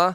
law